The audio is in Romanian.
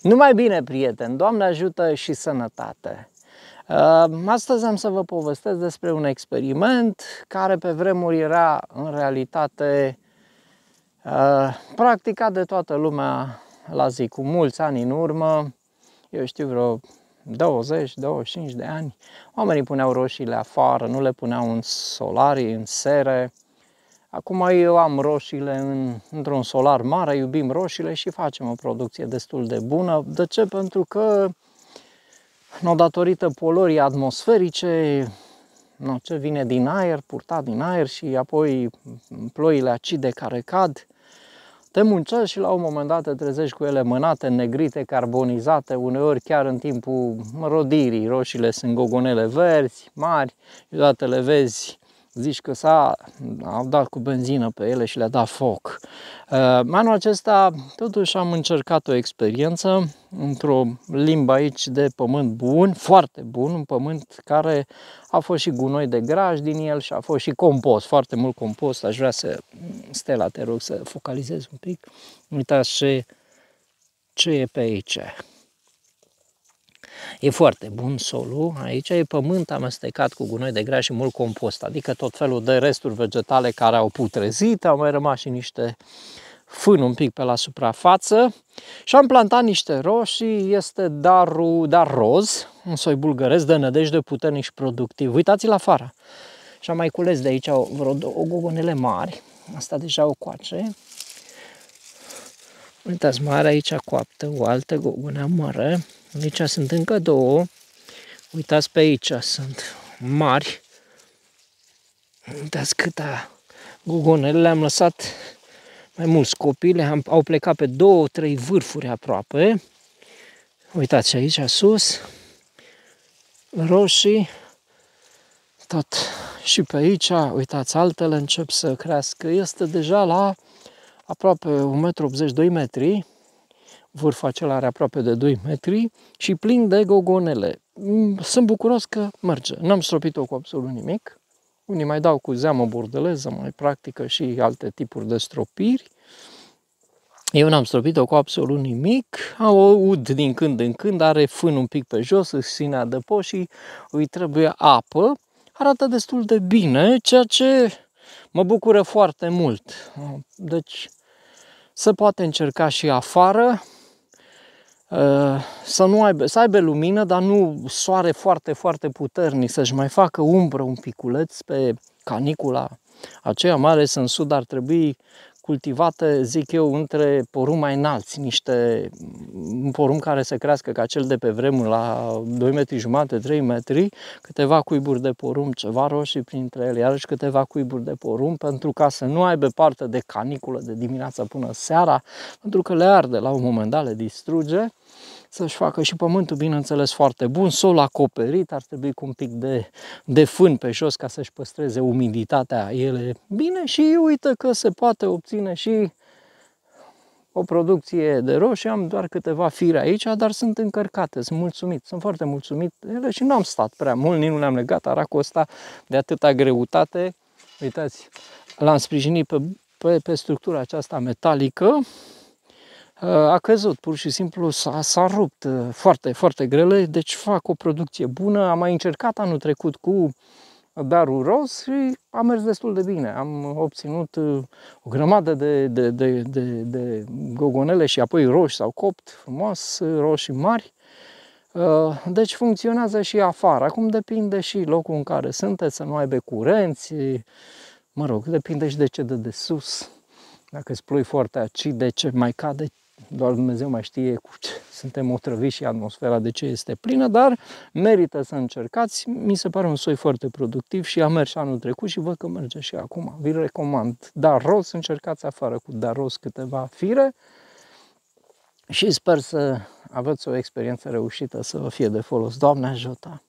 Numai bine, prieten, Doamne ajută și sănătate! Astăzi am să vă povestesc despre un experiment care pe vremuri era în realitate practicat de toată lumea la zi, cu mulți ani în urmă, eu știu vreo 20-25 de ani, oamenii puneau roșiile afară, nu le puneau în solarii, în sere, Acum eu am roșiile în, într-un solar mare, iubim roșiile și facem o producție destul de bună. De ce? Pentru că, no, datorită polorii atmosferice, no, ce vine din aer, purtat din aer și apoi ploile acide care cad, te muncești și la un moment dat te trezești cu ele mânate, negrite, carbonizate, uneori chiar în timpul rodirii. Roșiile sunt gogonele verzi, mari, deodată le vezi zici că s-a au dat cu benzină pe ele și le-a dat foc. Uh, anul acesta totuși am încercat o experiență într-o limbă aici de pământ bun, foarte bun, un pământ care a fost și gunoi de graj din el și a fost și compost, foarte mult compost. Aș vrea să, Stella, te rog să focalizezi un pic. Uitați ce, ce e pe aici. E foarte bun solul, aici e pământ amestecat cu gunoi de grea și mult compost, adică tot felul de resturi vegetale care au putrezit, au mai rămas și niște fân un pic pe la suprafață și am plantat niște roșii, este darul, dar roz, un soi bulgăresc de nădejde puternic și productiv. Uitați-l afară! Și am mai cules de aici vreo două gogonele mari, asta deja o coace. Uitați, mare aici coaptă, o altă gogonă mare, Aici sunt încă două. Uitați pe aici, sunt mari. Uitați câta gugonele. le-am lăsat mai mulți copii, le-am, au plecat pe două, trei vârfuri aproape. Uitați aici sus, roșii, tot și pe aici, uitați, altele încep să crească. Este deja la aproape 1,82 m, 2 metri vârful acela are aproape de 2 metri și plin de gogonele. Mm, sunt bucuros că merge. N-am stropit-o cu absolut nimic. Unii mai dau cu zeamă bordeleză, mai practică și alte tipuri de stropiri. Eu n-am stropit-o cu absolut nimic, o ud din când în când, are fân un pic pe jos, își ține adăpost și îi trebuie apă. Arată destul de bine, ceea ce mă bucură foarte mult. Deci se poate încerca și afară, Ă, să, nu aibă, să aibă lumină, dar nu soare foarte, foarte puternic, să-și mai facă umbră un piculeț pe canicula aceea, mai ales în sud, ar trebui cultivată zic eu, între porumb mai înalți, niște mm, porumb care se crească ca cel de pe vremuri la 2 metri jumate, 3 metri, câteva cuiburi de porumb, ceva roșii printre ele, iarăși câteva cuiburi de porumb, pentru ca să nu aibă parte de caniculă de dimineața până seara, pentru că le arde la un moment dat, le distruge să-și facă și pământul, bineînțeles, foarte bun, sol acoperit, ar trebui cu un pic de, de fân pe jos ca să-și păstreze umiditatea ele bine și uite că se poate obține și o producție de roșii, am doar câteva fire aici, dar sunt încărcate, sunt mulțumit, sunt foarte mulțumit de ele și nu am stat prea mult, nici nu le-am legat aracul ăsta de atâta greutate. Uitați, l-am sprijinit pe, pe, pe structura aceasta metalică, a căzut, pur și simplu s-a, s-a rupt uh, foarte, foarte grele, deci fac o producție bună. Am mai încercat anul trecut cu darul roz și a mers destul de bine. Am obținut uh, o grămadă de, de, de, de, de gogonele și apoi roși sau copt frumos, uh, roșii mari. Deci funcționează și afară. Acum depinde și locul în care sunteți, să nu aibă curenți, mă rog, depinde și de ce de de sus. Dacă îți ploi foarte de ce mai cade doar Dumnezeu mai știe cu ce suntem otrăviți și atmosfera de ce este plină, dar merită să încercați. Mi se pare un soi foarte productiv și a mers anul trecut și văd că merge și acum. Vi recomand. Dar să încercați afară cu dar roz câteva fire și sper să aveți o experiență reușită să vă fie de folos. Doamne ajută!